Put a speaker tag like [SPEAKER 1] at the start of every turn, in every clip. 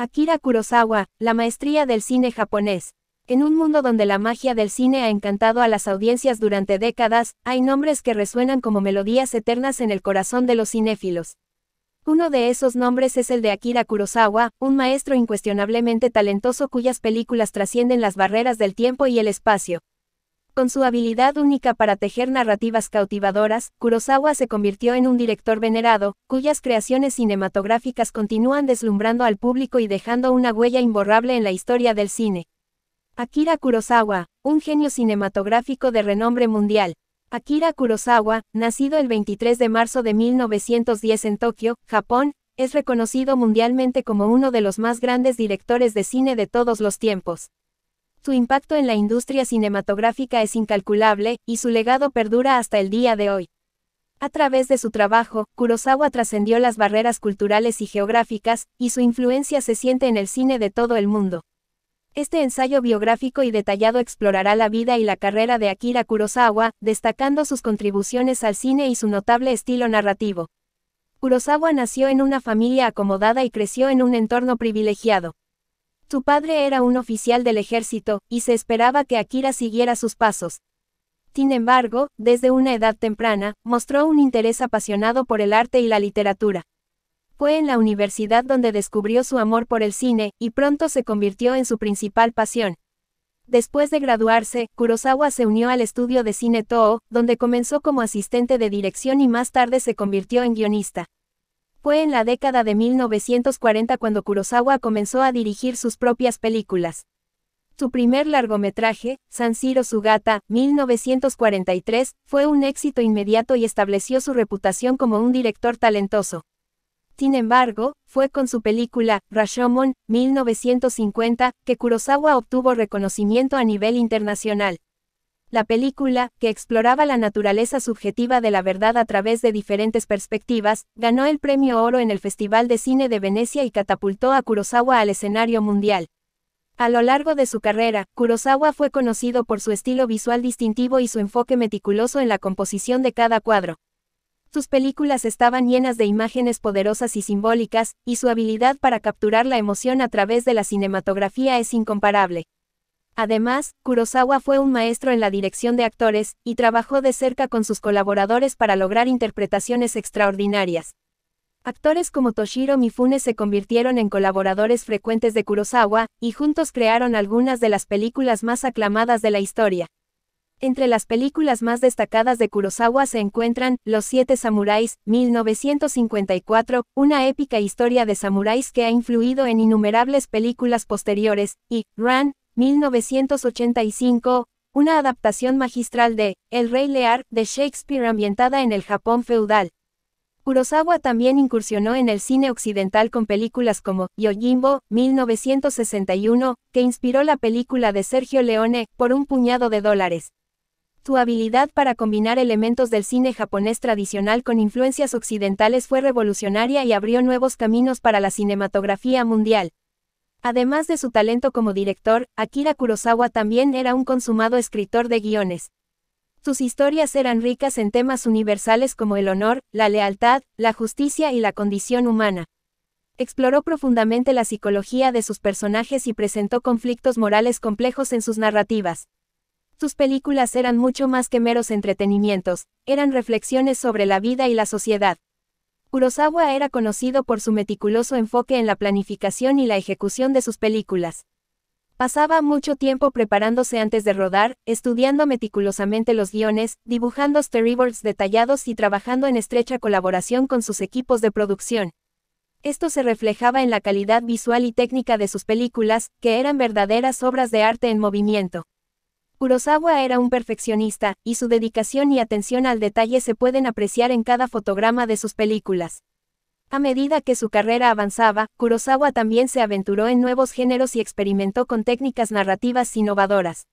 [SPEAKER 1] Akira Kurosawa, la maestría del cine japonés. En un mundo donde la magia del cine ha encantado a las audiencias durante décadas, hay nombres que resuenan como melodías eternas en el corazón de los cinéfilos. Uno de esos nombres es el de Akira Kurosawa, un maestro incuestionablemente talentoso cuyas películas trascienden las barreras del tiempo y el espacio. Con su habilidad única para tejer narrativas cautivadoras, Kurosawa se convirtió en un director venerado, cuyas creaciones cinematográficas continúan deslumbrando al público y dejando una huella imborrable en la historia del cine. Akira Kurosawa, un genio cinematográfico de renombre mundial. Akira Kurosawa, nacido el 23 de marzo de 1910 en Tokio, Japón, es reconocido mundialmente como uno de los más grandes directores de cine de todos los tiempos. Su impacto en la industria cinematográfica es incalculable, y su legado perdura hasta el día de hoy. A través de su trabajo, Kurosawa trascendió las barreras culturales y geográficas, y su influencia se siente en el cine de todo el mundo. Este ensayo biográfico y detallado explorará la vida y la carrera de Akira Kurosawa, destacando sus contribuciones al cine y su notable estilo narrativo. Kurosawa nació en una familia acomodada y creció en un entorno privilegiado. Su padre era un oficial del ejército, y se esperaba que Akira siguiera sus pasos. Sin embargo, desde una edad temprana, mostró un interés apasionado por el arte y la literatura. Fue en la universidad donde descubrió su amor por el cine, y pronto se convirtió en su principal pasión. Después de graduarse, Kurosawa se unió al estudio de cine Toho, donde comenzó como asistente de dirección y más tarde se convirtió en guionista. Fue en la década de 1940 cuando Kurosawa comenzó a dirigir sus propias películas. Su primer largometraje, Sanshiro Sugata, 1943, fue un éxito inmediato y estableció su reputación como un director talentoso. Sin embargo, fue con su película, Rashomon, 1950, que Kurosawa obtuvo reconocimiento a nivel internacional. La película, que exploraba la naturaleza subjetiva de la verdad a través de diferentes perspectivas, ganó el premio oro en el Festival de Cine de Venecia y catapultó a Kurosawa al escenario mundial. A lo largo de su carrera, Kurosawa fue conocido por su estilo visual distintivo y su enfoque meticuloso en la composición de cada cuadro. Sus películas estaban llenas de imágenes poderosas y simbólicas, y su habilidad para capturar la emoción a través de la cinematografía es incomparable. Además, Kurosawa fue un maestro en la dirección de actores, y trabajó de cerca con sus colaboradores para lograr interpretaciones extraordinarias. Actores como Toshiro Mifune se convirtieron en colaboradores frecuentes de Kurosawa, y juntos crearon algunas de las películas más aclamadas de la historia. Entre las películas más destacadas de Kurosawa se encuentran Los Siete Samuráis, 1954, una épica historia de samuráis que ha influido en innumerables películas posteriores, y Ran, 1985, una adaptación magistral de El Rey Lear de Shakespeare ambientada en el Japón feudal. Kurosawa también incursionó en el cine occidental con películas como Yojimbo, 1961, que inspiró la película de Sergio Leone, por un puñado de dólares. Su habilidad para combinar elementos del cine japonés tradicional con influencias occidentales fue revolucionaria y abrió nuevos caminos para la cinematografía mundial. Además de su talento como director, Akira Kurosawa también era un consumado escritor de guiones. Sus historias eran ricas en temas universales como el honor, la lealtad, la justicia y la condición humana. Exploró profundamente la psicología de sus personajes y presentó conflictos morales complejos en sus narrativas. Sus películas eran mucho más que meros entretenimientos, eran reflexiones sobre la vida y la sociedad. Kurosawa era conocido por su meticuloso enfoque en la planificación y la ejecución de sus películas. Pasaba mucho tiempo preparándose antes de rodar, estudiando meticulosamente los guiones, dibujando storyboards detallados y trabajando en estrecha colaboración con sus equipos de producción. Esto se reflejaba en la calidad visual y técnica de sus películas, que eran verdaderas obras de arte en movimiento. Kurosawa era un perfeccionista, y su dedicación y atención al detalle se pueden apreciar en cada fotograma de sus películas. A medida que su carrera avanzaba, Kurosawa también se aventuró en nuevos géneros y experimentó con técnicas narrativas innovadoras.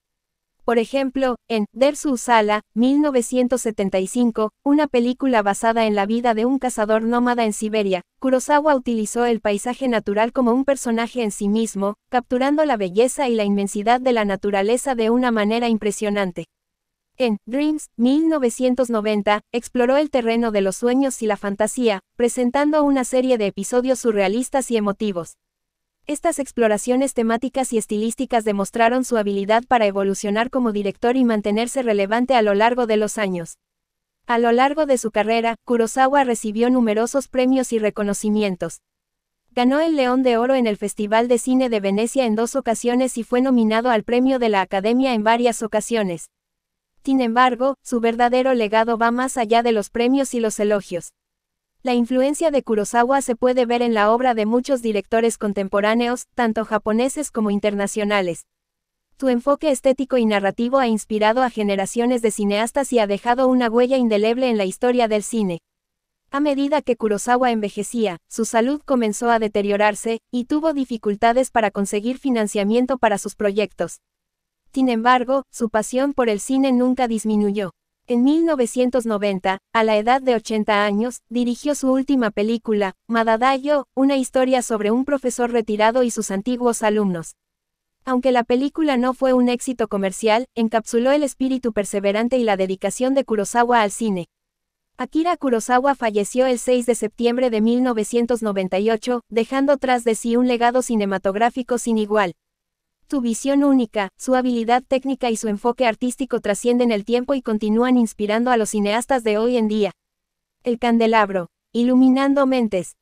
[SPEAKER 1] Por ejemplo, en Der Sala, 1975, una película basada en la vida de un cazador nómada en Siberia, Kurosawa utilizó el paisaje natural como un personaje en sí mismo, capturando la belleza y la inmensidad de la naturaleza de una manera impresionante. En Dreams, 1990, exploró el terreno de los sueños y la fantasía, presentando una serie de episodios surrealistas y emotivos. Estas exploraciones temáticas y estilísticas demostraron su habilidad para evolucionar como director y mantenerse relevante a lo largo de los años. A lo largo de su carrera, Kurosawa recibió numerosos premios y reconocimientos. Ganó el León de Oro en el Festival de Cine de Venecia en dos ocasiones y fue nominado al Premio de la Academia en varias ocasiones. Sin embargo, su verdadero legado va más allá de los premios y los elogios. La influencia de Kurosawa se puede ver en la obra de muchos directores contemporáneos, tanto japoneses como internacionales. Tu enfoque estético y narrativo ha inspirado a generaciones de cineastas y ha dejado una huella indeleble en la historia del cine. A medida que Kurosawa envejecía, su salud comenzó a deteriorarse, y tuvo dificultades para conseguir financiamiento para sus proyectos. Sin embargo, su pasión por el cine nunca disminuyó. En 1990, a la edad de 80 años, dirigió su última película, Madadayo, una historia sobre un profesor retirado y sus antiguos alumnos. Aunque la película no fue un éxito comercial, encapsuló el espíritu perseverante y la dedicación de Kurosawa al cine. Akira Kurosawa falleció el 6 de septiembre de 1998, dejando tras de sí un legado cinematográfico sin igual. Su visión única, su habilidad técnica y su enfoque artístico trascienden el tiempo y continúan inspirando a los cineastas de hoy en día. El candelabro, iluminando mentes,